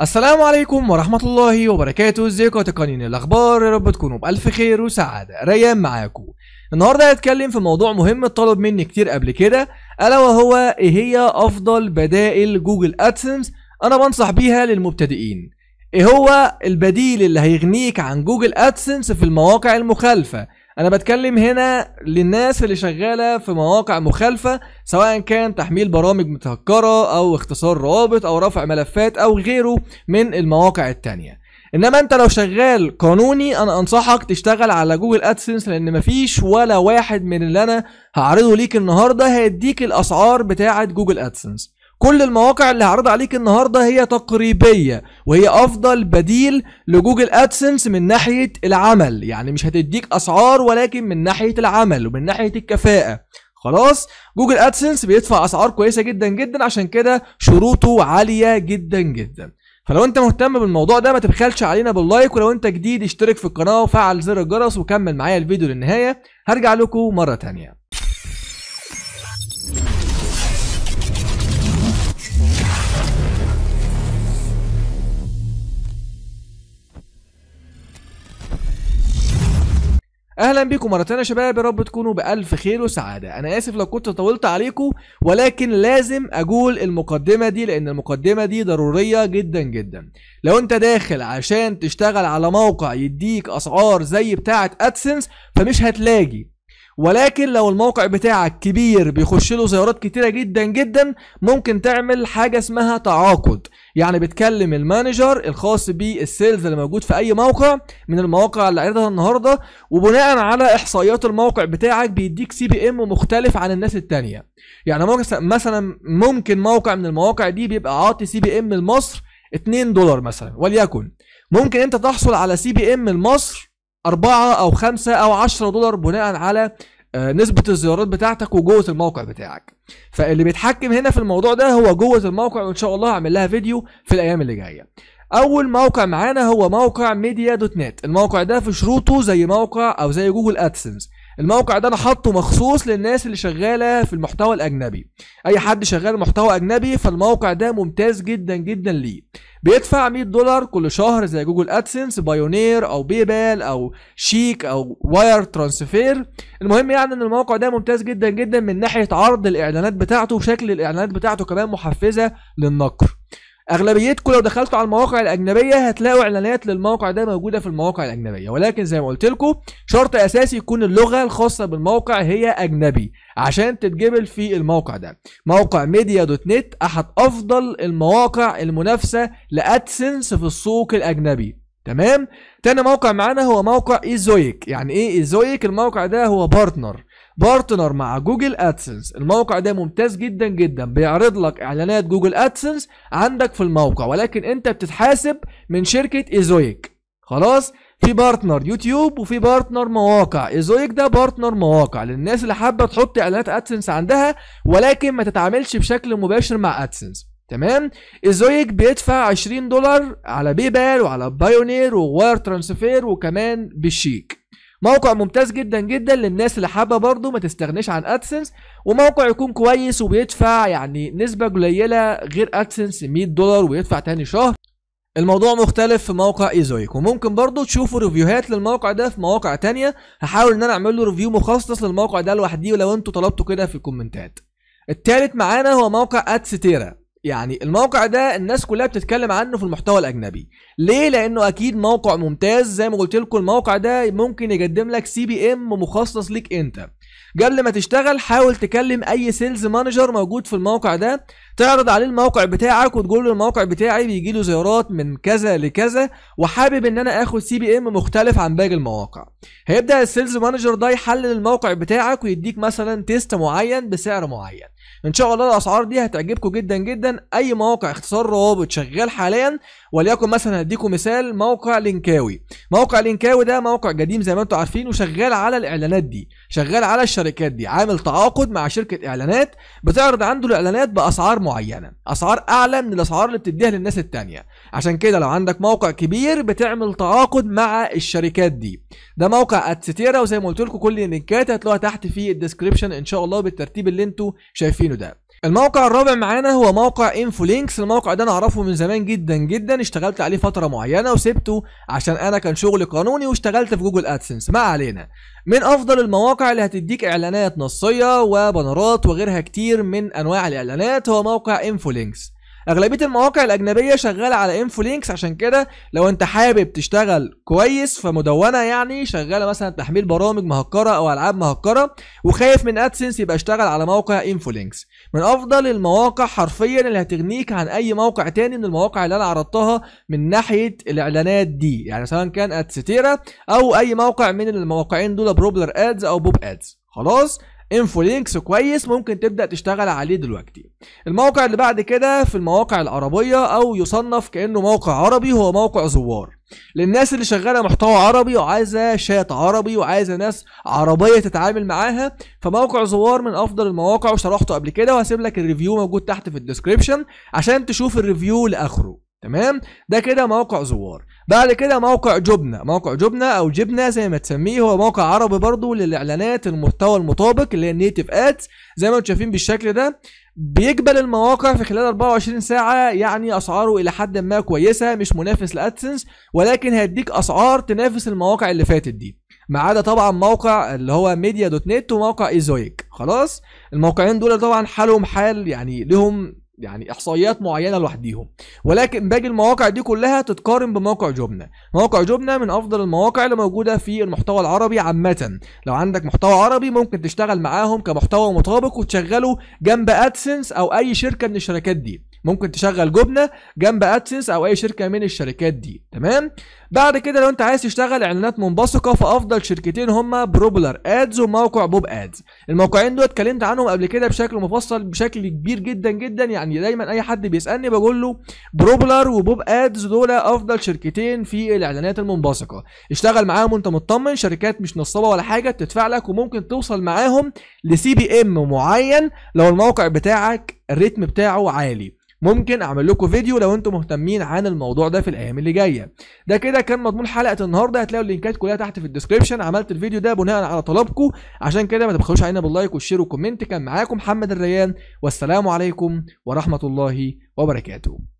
السلام عليكم ورحمة الله وبركاته ازيكم تقنين الاخبار يا رب تكونوا بألف خير وسعادة ريان معاكم النهاردة هتكلم في موضوع مهم اتطلب مني كتير قبل كده الا وهو ايه هي افضل بدائل جوجل ادسنس انا بنصح بيها للمبتدئين ايه هو البديل اللي هيغنيك عن جوجل ادسنس في المواقع المخالفة انا بتكلم هنا للناس اللي شغاله في مواقع مخالفه سواء كان تحميل برامج متهكره او اختصار روابط او رفع ملفات او غيره من المواقع التانية انما انت لو شغال قانوني انا انصحك تشتغل على جوجل ادسنس لان مفيش ولا واحد من اللي انا هعرضه ليك النهارده هيديك الاسعار بتاعه جوجل ادسنس كل المواقع اللي هعرض عليك النهارده هي تقريبيه وهي افضل بديل لجوجل ادسنس من ناحيه العمل يعني مش هتديك اسعار ولكن من ناحيه العمل ومن ناحيه الكفاءه خلاص جوجل ادسنس بيدفع اسعار كويسه جدا جدا عشان كده شروطه عاليه جدا جدا فلو انت مهتم بالموضوع ده ما تبخلش علينا باللايك ولو انت جديد اشترك في القناه وفعل زر الجرس وكمل معايا الفيديو للنهايه هرجع لكم مره تانية اهلا بيكم مره ثانيه يا شباب يا رب تكونوا بالف خير وسعاده انا اسف لو كنت طولت عليكم ولكن لازم اقول المقدمه دي لان المقدمه دي ضروريه جدا جدا لو انت داخل عشان تشتغل على موقع يديك اسعار زي بتاعه ادسنس فمش هتلاقي ولكن لو الموقع بتاعك كبير بيخش له زيارات كتيره جدا جدا ممكن تعمل حاجه اسمها تعاقد يعني بتكلم المانجر الخاص بالسيلز اللي موجود في اي موقع من المواقع اللي عرضها النهارده وبناء على احصائيات الموقع بتاعك بيديك سي بي ام مختلف عن الناس التانيه يعني مثلا ممكن موقع من المواقع دي بيبقى عاطي سي بي ام لمصر 2 دولار مثلا وليكن ممكن انت تحصل على سي بي ام لمصر 4 او 5 او 10 دولار بناء على آه، نسبة الزيارات بتاعتك وجوة الموقع بتاعك فاللي بيتحكم هنا في الموضوع ده هو جوة الموقع وان شاء الله هعمل لها فيديو في الايام اللي جاية اول موقع معانا هو موقع ميديا دوت نت الموقع ده في شروطه زي موقع او زي جوجل ادسنس الموقع ده انا حاطه مخصوص للناس اللي شغاله في المحتوى الاجنبي اي حد شغال محتوى اجنبي فالموقع ده ممتاز جدا جدا ليه بيدفع 100 دولار كل شهر زي جوجل ادسنس بايونير او بيبال او شيك او واير ترانسفير المهم يعني ان الموقع ده ممتاز جدا جدا من ناحيه عرض الاعلانات بتاعته وشكل الاعلانات بتاعته كمان محفزه للنقر اغلبيتكم لو دخلتوا على المواقع الاجنبيه هتلاقوا اعلانات للموقع ده موجوده في المواقع الاجنبيه ولكن زي ما قلت لكم شرط اساسي يكون اللغه الخاصه بالموقع هي اجنبي عشان تتجبل في الموقع ده موقع ميديا دوت نت احد افضل المواقع المنافسه لادسنس في السوق الاجنبي تمام تاني موقع معانا هو موقع ايزويك يعني ايه ايزويك الموقع ده هو بارتنر بارتنر مع جوجل ادسنس الموقع ده ممتاز جدا جدا بيعرض لك اعلانات جوجل ادسنس عندك في الموقع ولكن انت بتتحاسب من شركه ايزويك خلاص في بارتنر يوتيوب وفي بارتنر مواقع ايزويك ده بارتنر مواقع للناس اللي حابه تحط اعلانات ادسنس عندها ولكن ما تتعاملش بشكل مباشر مع ادسنس تمام ايزويك بيدفع 20 دولار على بيبال وعلى بايونير وواير ترانسفير وكمان بالشيك موقع ممتاز جدا جدا للناس اللي حابه برضو ما تستغنيش عن ادسنس وموقع يكون كويس وبيدفع يعني نسبه قليله غير ادسنس 100 دولار ويدفع تاني شهر الموضوع مختلف في موقع ايزويك وممكن برضو تشوفوا ريفيوهات للموقع ده في مواقع تانية هحاول ان انا اعمل له ريفيو مخصص للموقع ده لوحديه ولو انتوا طلبتوا كده في الكومنتات التالت معانا هو موقع ادستيرا يعني الموقع ده الناس كلها بتتكلم عنه في المحتوى الاجنبي ليه لانه اكيد موقع ممتاز زي ما قلت لكم الموقع ده ممكن يقدم لك سي بي ام مخصص ليك انت قبل ما تشتغل حاول تكلم اي سيلز مانجر موجود في الموقع ده تعرض عليه الموقع بتاعك وتقول له الموقع بتاعي بيجي له زيارات من كذا لكذا وحابب ان انا اخد سي بي ام مختلف عن باقي المواقع هيبدا السيلز مانجر ده يحلل الموقع بتاعك ويديك مثلا تيست معين بسعر معين ان شاء الله الاسعار دي هتعجبكم جدا جدا اي موقع اختصار روابط شغال حاليا وليكن مثلا هديكم مثال موقع لينكاوي موقع لينكاوي ده موقع قديم زي ما انتم عارفين وشغال على الاعلانات دي شغال على الشركات دي عامل تعاقد مع شركه اعلانات بتعرض عنده الاعلانات باسعار معينه اسعار اعلى من الاسعار اللي بتديها للناس التانية عشان كده لو عندك موقع كبير بتعمل تعاقد مع الشركات دي ده موقع اتستيرا وزي ما قلت لكم كل اللينكات هتلاقوها تحت في الديسكريبشن ان شاء الله بالترتيب اللي انتوا شايفينه ده الموقع الرابع معانا هو موقع انفولينكس الموقع ده انا اعرفه من زمان جدا جدا اشتغلت عليه فتره معينه وسبته عشان انا كان شغل قانوني واشتغلت في جوجل ادسنس ما علينا من افضل المواقع اللي هتديك اعلانات نصيه وبنرات وغيرها كتير من انواع الاعلانات هو موقع انفولينكس اغلبيه المواقع الاجنبيه شغاله على انفو لينكس عشان كده لو انت حابب تشتغل كويس فمدونه يعني شغاله مثلا تحميل برامج مهكره او العاب مهكره وخايف من ادسنس يبقى اشتغل على موقع انفو لينكس من افضل المواقع حرفيا اللي هتغنيك عن اي موقع تاني من المواقع اللي انا عرضتها من ناحيه الاعلانات دي يعني سواء كان ادستيرا او اي موقع من الموقعين دول بروبلر ادز او بوب ادز خلاص انفو لينكس كويس ممكن تبدا تشتغل عليه دلوقتي الموقع اللي بعد كده في المواقع العربية أو يصنف كأنه موقع عربي هو موقع زوار للناس اللي شغالة محتوى عربي وعايزة شات عربي وعايزة ناس عربية تتعامل معاها فموقع زوار من أفضل المواقع وشرحته قبل كده وهسيب لك الريفيو موجود تحت في الديسكريبشن عشان تشوف الريفيو لآخره تمام ده كده موقع زوار بعد كده موقع جبنه موقع جبنه او جبنه زي ما تسميه هو موقع عربي برضو للاعلانات المحتوى المطابق اللي هي النيتف ادز زي ما انتم شايفين بالشكل ده بيقبل المواقع في خلال 24 ساعة يعني أسعاره إلى حد ما كويسة مش منافس لأدسنس ولكن هيديك أسعار تنافس المواقع اللي فاتت دي ما عدا طبعا موقع اللي هو ميديا دوت نت وموقع ايزويك خلاص الموقعين دول طبعا حالهم حال يعني لهم يعني احصائيات معينه لوحديهم ولكن باقي المواقع دي كلها تتقارن بموقع جبنه موقع جبنه من افضل المواقع اللي موجوده في المحتوى العربي عامه لو عندك محتوى عربي ممكن تشتغل معاهم كمحتوى مطابق وتشغله جنب ادسنس او اي شركه من الشركات دي ممكن تشغل جبنه جنب ادسنس او اي شركه من الشركات دي تمام بعد كده لو انت عايز تشتغل اعلانات منبثقه فافضل شركتين هما بروبلر ادز وموقع بوب ادز الموقعين دول اتكلمت عنهم قبل كده بشكل مفصل بشكل كبير جدا جدا يعني دايما اي حد بيسالني بقول له بروبلر وبوب ادز دول افضل شركتين في الاعلانات المنبثقه اشتغل معاهم وانت مطمن شركات مش نصابه ولا حاجه بتدفع لك وممكن توصل معاهم لسي بي ام معين لو الموقع بتاعك الريتم بتاعه عالي ممكن اعمل لكم فيديو لو انتم مهتمين عن الموضوع ده في الايام اللي جايه ده كده كان مضمون حلقه النهارده هتلاقوا اللينكات كلها تحت في الديسكربشن عملت الفيديو ده بناء على طلبكم عشان كده ما تبخلوش علينا باللايك والشير والكومنت كان معاكم محمد الريان والسلام عليكم ورحمه الله وبركاته